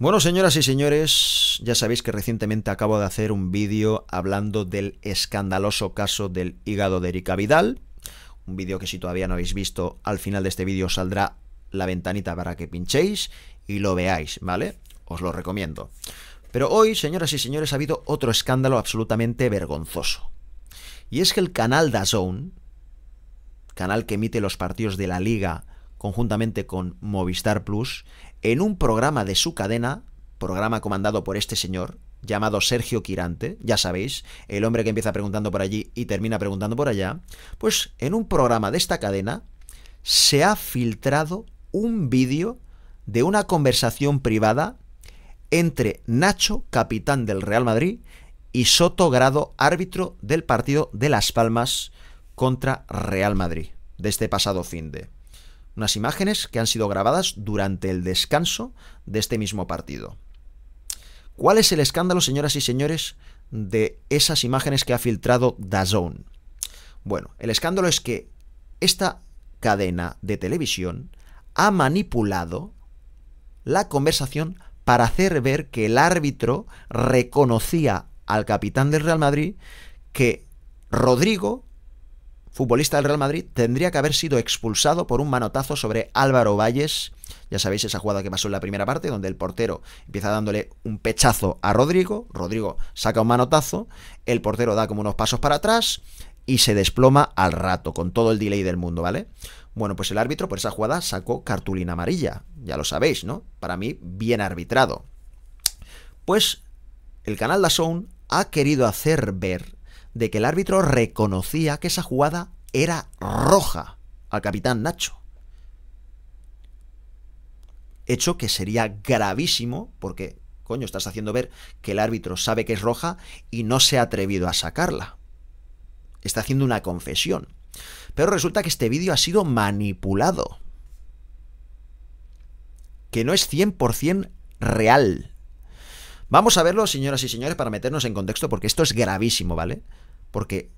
Bueno, señoras y señores, ya sabéis que recientemente acabo de hacer un vídeo hablando del escandaloso caso del hígado de Erika Vidal. Un vídeo que si todavía no habéis visto, al final de este vídeo saldrá la ventanita para que pinchéis y lo veáis, ¿vale? Os lo recomiendo. Pero hoy, señoras y señores, ha habido otro escándalo absolutamente vergonzoso. Y es que el canal DAZN, canal que emite los partidos de la Liga conjuntamente con Movistar Plus, en un programa de su cadena, programa comandado por este señor, llamado Sergio Quirante, ya sabéis, el hombre que empieza preguntando por allí y termina preguntando por allá, pues en un programa de esta cadena se ha filtrado un vídeo de una conversación privada entre Nacho, capitán del Real Madrid, y Soto Grado, árbitro del partido de Las Palmas contra Real Madrid, de este pasado fin de unas imágenes que han sido grabadas durante el descanso de este mismo partido. ¿Cuál es el escándalo, señoras y señores, de esas imágenes que ha filtrado DAZN? Bueno, el escándalo es que esta cadena de televisión ha manipulado la conversación para hacer ver que el árbitro reconocía al capitán del Real Madrid que Rodrigo futbolista del Real Madrid, tendría que haber sido expulsado por un manotazo sobre Álvaro Valles. Ya sabéis esa jugada que pasó en la primera parte, donde el portero empieza dándole un pechazo a Rodrigo, Rodrigo saca un manotazo, el portero da como unos pasos para atrás y se desploma al rato, con todo el delay del mundo, ¿vale? Bueno, pues el árbitro por esa jugada sacó cartulina amarilla, ya lo sabéis, ¿no? Para mí, bien arbitrado. Pues el canal Zone ha querido hacer ver de que el árbitro reconocía que esa jugada era roja al capitán Nacho. Hecho que sería gravísimo porque, coño, estás haciendo ver que el árbitro sabe que es roja y no se ha atrevido a sacarla. Está haciendo una confesión. Pero resulta que este vídeo ha sido manipulado. Que no es 100% real. Vamos a verlo, señoras y señores, para meternos en contexto, porque esto es gravísimo, ¿vale? porque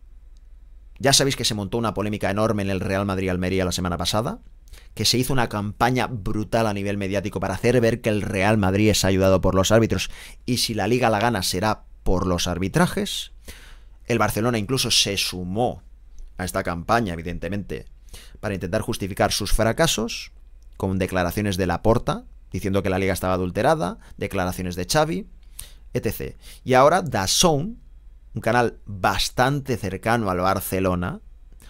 ya sabéis que se montó una polémica enorme en el Real Madrid-Almería la semana pasada, que se hizo una campaña brutal a nivel mediático para hacer ver que el Real Madrid es ayudado por los árbitros y si la liga la gana será por los arbitrajes. El Barcelona incluso se sumó a esta campaña, evidentemente, para intentar justificar sus fracasos con declaraciones de Laporta diciendo que la liga estaba adulterada, declaraciones de Xavi, etc. Y ahora Dasson un canal bastante cercano al Barcelona,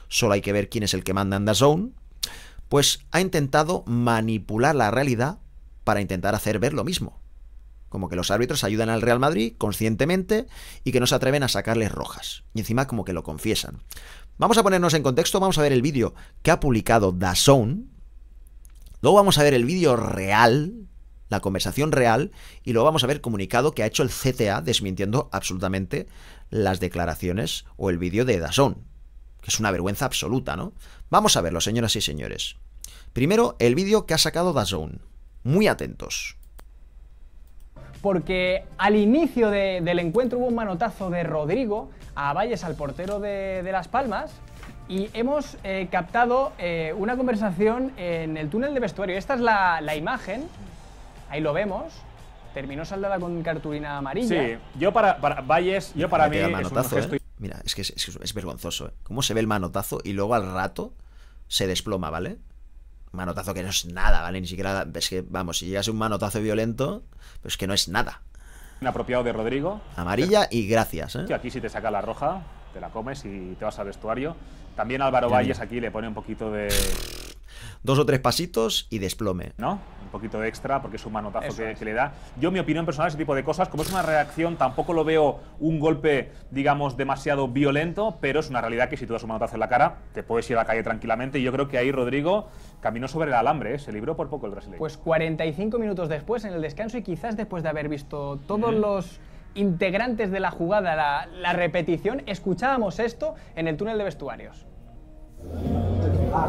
solo hay que ver quién es el que manda en The Zone, pues ha intentado manipular la realidad para intentar hacer ver lo mismo. Como que los árbitros ayudan al Real Madrid conscientemente y que no se atreven a sacarles rojas. Y encima como que lo confiesan. Vamos a ponernos en contexto, vamos a ver el vídeo que ha publicado Zone, Luego vamos a ver el vídeo real, la conversación real, y luego vamos a ver comunicado que ha hecho el CTA desmintiendo absolutamente las declaraciones o el vídeo de Dazón, que es una vergüenza absoluta, ¿no? Vamos a verlo, señoras y señores. Primero, el vídeo que ha sacado Dazón. Muy atentos. Porque al inicio del encuentro hubo un manotazo de Rodrigo a Valles, al portero de, Las Palmas, y hemos eh, captado eh, una conversación en el túnel de vestuario. Esta es la imagen, ahí lo vemos terminó saldada con cartulina amarilla. Sí, yo para, para Valles, yo para mí es ¿eh? Mira, es que es, vergonzoso. ¿eh? ¿Cómo se ve el manotazo y luego al rato se desploma, ¿vale? Manotazo que no es nada, ¿vale? Ni siquiera. Es que, vamos, si llegas a un manotazo violento, pues que no es nada. Inapropiado de Rodrigo. Amarilla y gracias, ¿eh? aquí si te saca la roja, te la comes y te vas al vestuario. También Álvaro Valles aquí le pone un poquito de dos o tres pasitos y desplome. ¿No? Un poquito de extra porque es un manotazo que, le da. Yo, mi opinión personal, ese tipo de cosas, como es una reacción, tampoco lo veo un golpe, digamos, demasiado violento, pero es una realidad que si tú das un manotazo en la cara, te puedes ir a la calle tranquilamente. Y yo creo que ahí Rodrigo caminó sobre el alambre, ¿eh? se libró por poco el brasileño. Pues 45 minutos después, en el descanso y quizás después de haber visto todos los integrantes de la jugada, la, repetición, escuchábamos esto en el túnel de vestuarios. Ah,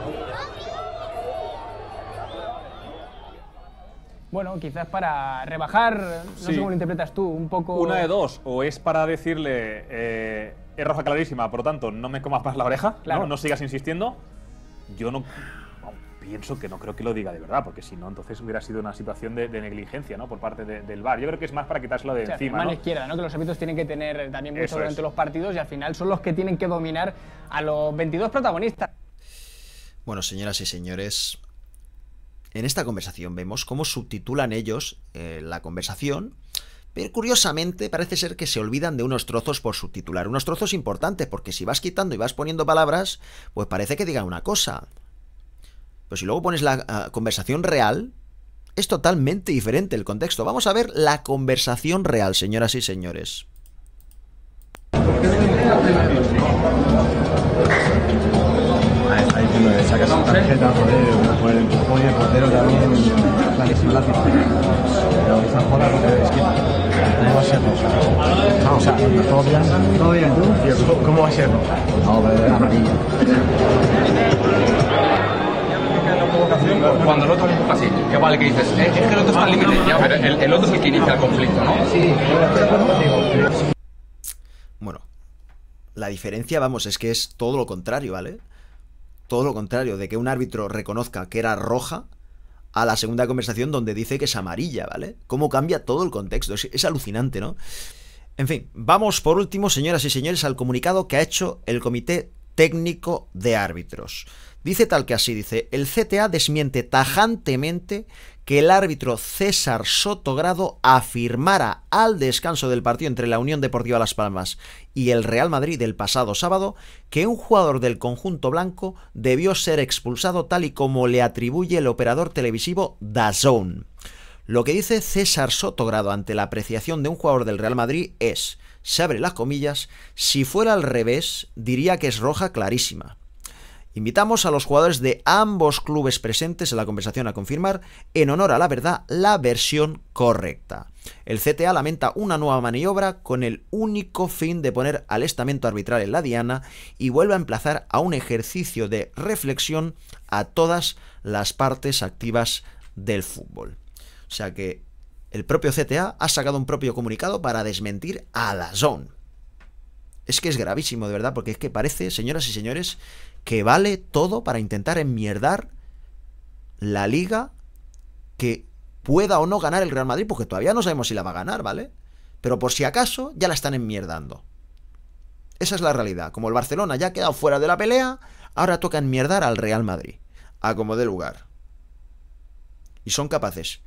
bueno, quizás para rebajar, no sé cómo lo interpretas tú, un poco... Una de dos, o es para decirle, eh, es roja clarísima, por lo tanto, no me comas más la oreja, ¿no? sigas insistiendo. Yo no, pienso que no creo que lo diga de verdad, porque si no, entonces hubiera sido una situación de, negligencia ¿no? por parte del bar. Yo creo que es más para quitárselo de encima. Mano izquierda, ¿no? que los ámbitos tienen que tener también mucho durante los partidos y al final son los que tienen que dominar a los 22 protagonistas. Bueno, señoras y señores, en esta conversación vemos cómo subtitulan ellos eh, la conversación, pero curiosamente parece ser que se olvidan de unos trozos por subtitular, unos trozos importantes, porque si vas quitando y vas poniendo palabras, pues parece que digan una cosa. Pero pues si luego pones la ah, conversación real, es totalmente diferente el contexto. Vamos a ver la conversación real, señoras y señores lo sacas una tarjeta por el, por el empujón y el portero también clarísimo la Pero esa jugada con el izquierdo. ¿Cómo va a ser roja? No, o sea, ¿todo bien? ¿Todo bien tú? Tío, ¿cómo va a ser roja? No, pero amarilla. Cuando el otro empuja así, que vale que dices, eh, es que el otro está al límite, ya, pero el, el otro es el que inicia el conflicto, ¿no? Sí, Bueno, la diferencia, vamos, es que es todo lo contrario, ¿vale? todo lo contrario, de que un árbitro reconozca que era roja a la segunda conversación donde dice que es amarilla, ¿vale? ¿Cómo cambia todo el contexto? Es, alucinante, ¿no? En fin, vamos por último, señoras y señores, al comunicado que ha hecho el Comité técnico de árbitros. Dice tal que así, dice, el CTA desmiente tajantemente que el árbitro César Sotogrado afirmara al descanso del partido entre la Unión Deportiva Las Palmas y el Real Madrid del pasado sábado que un jugador del conjunto blanco debió ser expulsado tal y como le atribuye el operador televisivo DAZN. Lo que dice César Sotogrado ante la apreciación de un jugador del Real Madrid es se abre las comillas, si fuera al revés, diría que es roja clarísima. Invitamos a los jugadores de ambos clubes presentes en la conversación a confirmar, en honor a la verdad, la versión correcta. El CTA lamenta una nueva maniobra con el único fin de poner al estamento arbitral en la diana y vuelve a emplazar a un ejercicio de reflexión a todas las partes activas del fútbol. O sea que el propio CTA ha sacado un propio comunicado para desmentir a la Zone. Es que es gravísimo, de verdad, porque es que parece, señoras y señores, que vale todo para intentar enmierdar la liga que pueda o no ganar el Real Madrid, porque todavía no sabemos si la va a ganar, ¿vale? Pero por si acaso, ya la están enmierdando. Esa es la realidad. Como el Barcelona ya ha quedado fuera de la pelea, ahora toca enmierdar al Real Madrid, a como de lugar. Y son capaces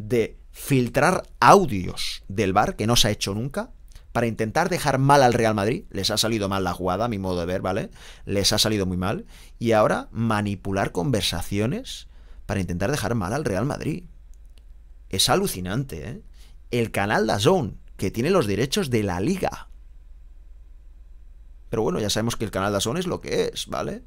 de filtrar audios del bar, que no se ha hecho nunca, para intentar dejar mal al Real Madrid. Les ha salido mal la jugada, a mi modo de ver, ¿vale? Les ha salido muy mal. Y ahora manipular conversaciones para intentar dejar mal al Real Madrid. Es alucinante, ¿eh? El canal Dazón, que tiene los derechos de la liga. Pero bueno, ya sabemos que el canal da es lo que es, ¿vale?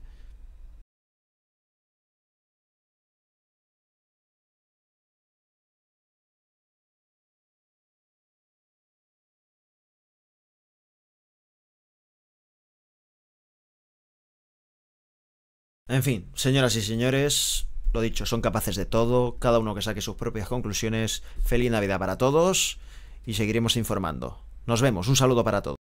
En fin, señoras y señores, lo dicho, son capaces de todo, cada uno que saque sus propias conclusiones. Feliz Navidad para todos y seguiremos informando. Nos vemos, un saludo para todos.